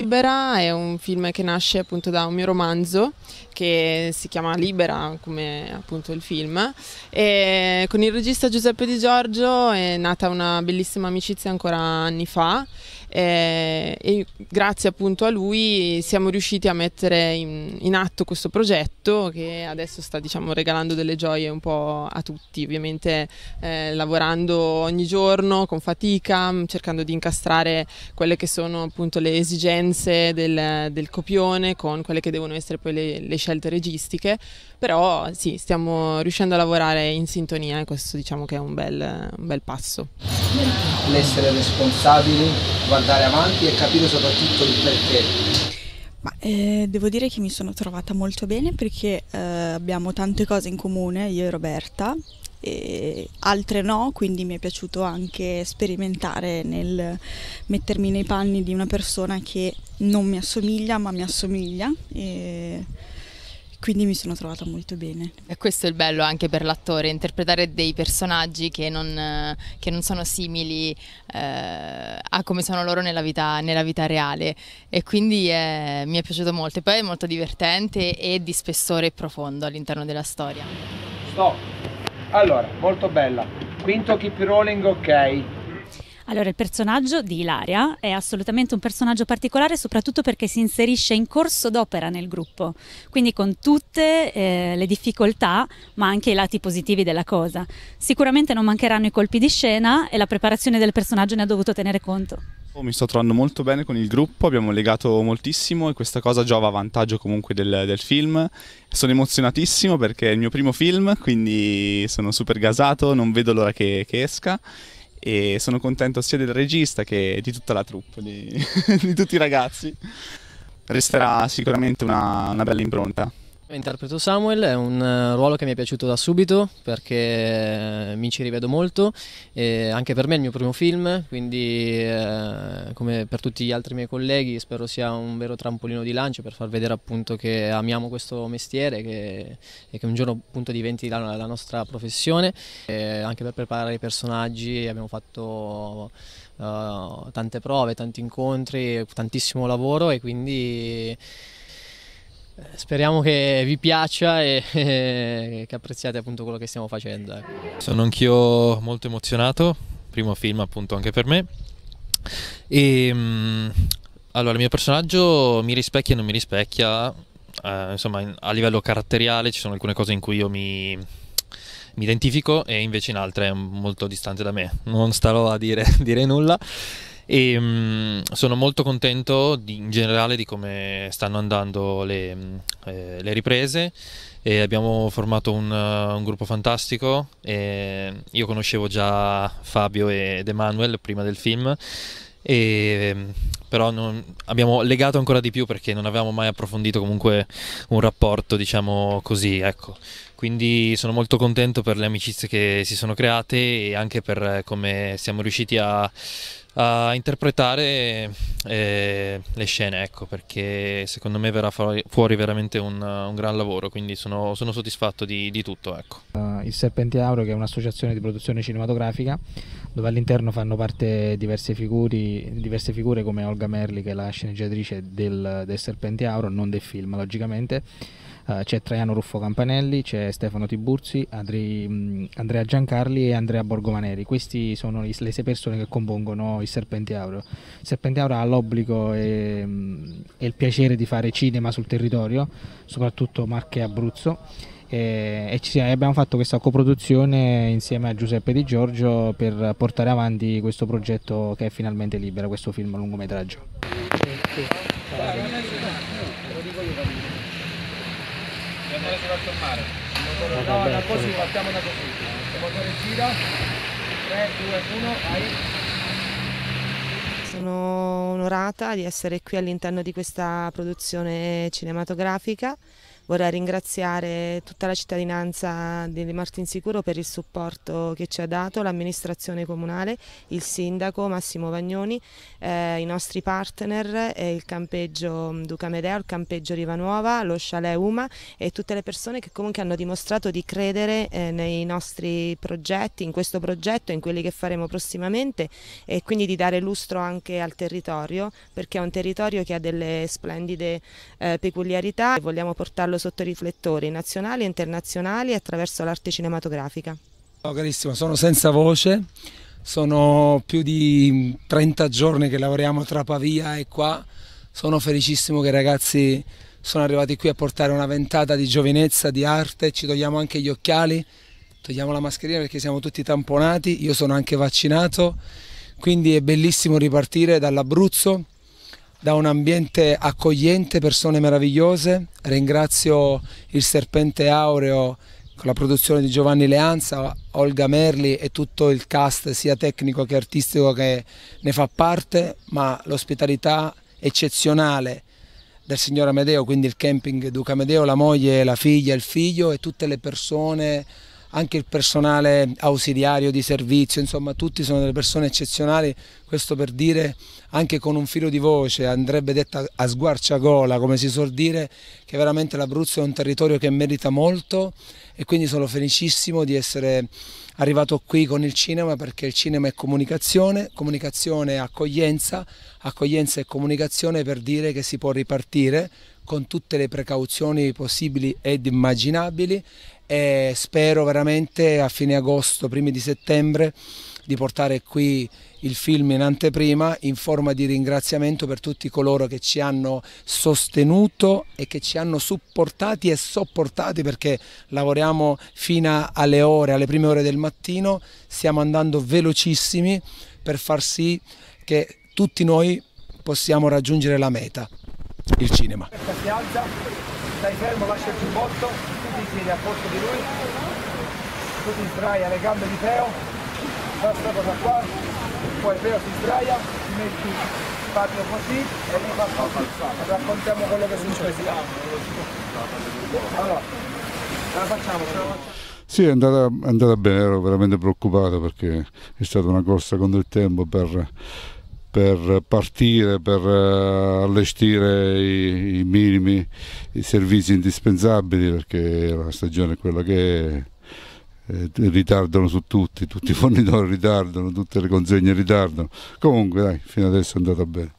Libera è un film che nasce appunto da un mio romanzo che si chiama Libera come appunto il film e con il regista Giuseppe Di Giorgio è nata una bellissima amicizia ancora anni fa eh, e grazie appunto a lui siamo riusciti a mettere in, in, atto questo progetto che adesso sta diciamo regalando delle gioie un po' a tutti, ovviamente eh, lavorando ogni giorno con fatica, mm, cercando di incastrare quelle che sono appunto le esigenze del, del copione con quelle che devono essere poi le, le scelte registiche, però sì, stiamo riuscendo a lavorare in sintonia e questo diciamo che è un bel, un bel passo. L'essere responsabili guardare avanti e capire soprattutto il perché. Ma, eh, devo dire che mi sono trovata molto bene perché eh, abbiamo tante cose in comune, io e Roberta, e altre no, quindi mi è piaciuto anche sperimentare nel mettermi nei panni di una persona che non mi assomiglia ma mi assomiglia. E quindi mi sono trovata molto bene. E questo è il bello anche per l'attore, interpretare dei personaggi che non, eh, che non sono simili eh, a come sono loro nella vita, nella vita reale e quindi eh, mi è piaciuto molto e poi è molto divertente e di spessore profondo all'interno della storia. Stop! Allora, molto bella. Quinto keep rolling ok. Allora, il personaggio di Ilaria è assolutamente un personaggio particolare, soprattutto perché si inserisce in corso d'opera nel gruppo, quindi con tutte eh, le difficoltà, ma anche i lati positivi della cosa. Sicuramente non mancheranno i colpi di scena e la preparazione del personaggio ne ha dovuto tenere conto. Oh, mi sto trovando molto bene con il gruppo, abbiamo legato moltissimo e questa cosa giova a vantaggio comunque del, del film. Sono emozionatissimo perché è il mio primo film, quindi sono super gasato, non vedo l'ora che, che esca e sono contento sia del regista che di tutta la troupe, di, di tutti i ragazzi. Resterà sicuramente una, una bella impronta. Interpreto Samuel è un eh, ruolo che mi è piaciuto da subito perché eh, mi ci rivedo molto e anche per me è il mio primo film, quindi eh, come per tutti gli altri miei colleghi spero sia un vero trampolino di lancio per far vedere appunto che amiamo questo mestiere che, e che un giorno appunto diventi la, la nostra professione. E anche per preparare i personaggi abbiamo fatto uh, tante prove, tanti incontri, tantissimo lavoro e quindi... Eh, speriamo che vi piaccia e che apprezziate appunto quello che stiamo facendo. Ecco. Sono anch'io molto emozionato, primo film appunto anche per me. E, ehm, allora, il mio personaggio mi rispecchia e non mi rispecchia, eh, insomma a livello caratteriale ci sono alcune cose in cui io mi, mi identifico e invece in altre è molto distante da me, non starò a dire, dire nulla e mh, mm, sono molto contento di, in generale di come stanno andando le, mm, eh, le riprese. E abbiamo formato un, eh, un gruppo fantastico. io conoscevo già Fabio ed Emanuel prima del film. E, mm, però non, abbiamo legato ancora di più perché non avevamo mai approfondito comunque un rapporto diciamo così ecco quindi sono molto contento per le amicizie che si sono create e anche per eh, come siamo riusciti a a interpretare eh, le scene, ecco, perché secondo me verrà fuori, veramente un, un, gran lavoro, quindi sono, sono soddisfatto di, di tutto. Ecco. Eh, il Serpente Auro che è un'associazione di produzione cinematografica dove all'interno fanno parte diverse, figuri, diverse, figure come Olga Merli che è la sceneggiatrice del, del Serpente Auro, non del film logicamente, eh, c'è Traiano Ruffo Campanelli, c'è Stefano Tiburzi, Adri, mm, Andrea Giancarli e Andrea Borgomaneri. Queste sono le sei persone che compongono il Serpente Aureo. Il Serpente Aureo ha l'obbligo e, mm, e il piacere di fare cinema sul territorio, soprattutto Marche e Abruzzo. E, e, abbiamo fatto questa coproduzione insieme a Giuseppe Di Giorgio per portare avanti questo progetto che è finalmente libero, questo film lungometraggio e andare sotto al mare. No, da così, partiamo da così. Il motore in giro, 3, 2, 1, vai. Sono onorata di essere qui all'interno di questa produzione cinematografica Vorrei ringraziare tutta la cittadinanza di Martinsicuro per il supporto che ci ha dato, l'amministrazione comunale, il sindaco Massimo Vagnoni, eh, i nostri partner, eh, il campeggio mm, Duca Medeo, il campeggio Rivanuova, lo chalet Uma e tutte le persone che comunque hanno dimostrato di credere eh, nei nostri progetti, in questo progetto, e in quelli che faremo prossimamente e quindi di dare lustro anche al territorio perché è un territorio che ha delle splendide eh, peculiarità e vogliamo portarlo ruolo sotto i riflettori nazionali e internazionali attraverso l'arte cinematografica. oh, carissimo, sono senza voce, sono più di 30 giorni che lavoriamo tra Pavia e qua, sono felicissimo che i ragazzi sono arrivati qui a portare una ventata di giovinezza, di arte, ci togliamo anche gli occhiali, togliamo la mascherina perché siamo tutti tamponati, io sono anche vaccinato, quindi è bellissimo ripartire dall'Abruzzo da un ambiente accogliente, persone meravigliose. Ringrazio il Serpente Aureo con la produzione di Giovanni Leanza, Olga Merli e tutto il cast sia tecnico che artistico che ne fa parte, ma l'ospitalità eccezionale del signor Amedeo, quindi il camping Duca Amedeo, la moglie, la figlia, il figlio e tutte le persone anche il personale ausiliario di servizio, insomma tutti sono delle persone eccezionali, questo per dire anche con un filo di voce, andrebbe detta a sguarciagola come si suol dire, che veramente l'Abruzzo è un territorio che merita molto e quindi sono felicissimo di essere arrivato qui con il cinema perché il cinema è comunicazione, comunicazione è accoglienza, accoglienza è comunicazione per dire che si può ripartire con tutte le precauzioni possibili ed immaginabili e spero veramente a fine agosto, primi di settembre di portare qui il film in anteprima in forma di ringraziamento per tutti coloro che ci hanno sostenuto e che ci hanno supportati e sopportati perché lavoriamo fino alle ore, alle prime ore del mattino, stiamo andando velocissimi per far sì che tutti noi possiamo raggiungere la meta il cinema. Si alza, stai fermo, lascia il giubbotto, tu ti siedi a posto di lui, tu ti sdraia le gambe di Teo, fa questa cosa qua, poi Teo si sdraia, ti metti fatto così e mi fa raccontiamo quello che succede. Allora, ce la facciamo, ce la facciamo. Sì, è andata, è andata bene, ero veramente preoccupato perché è stata una corsa contro il tempo per per partire, per eh, allestire i, i minimi i servizi indispensabili perché la stagione è quella che è eh, ritardano su tutti, tutti i fornitori ritardano, tutte le consegne ritardano. Comunque dai, fino adesso è andata bene.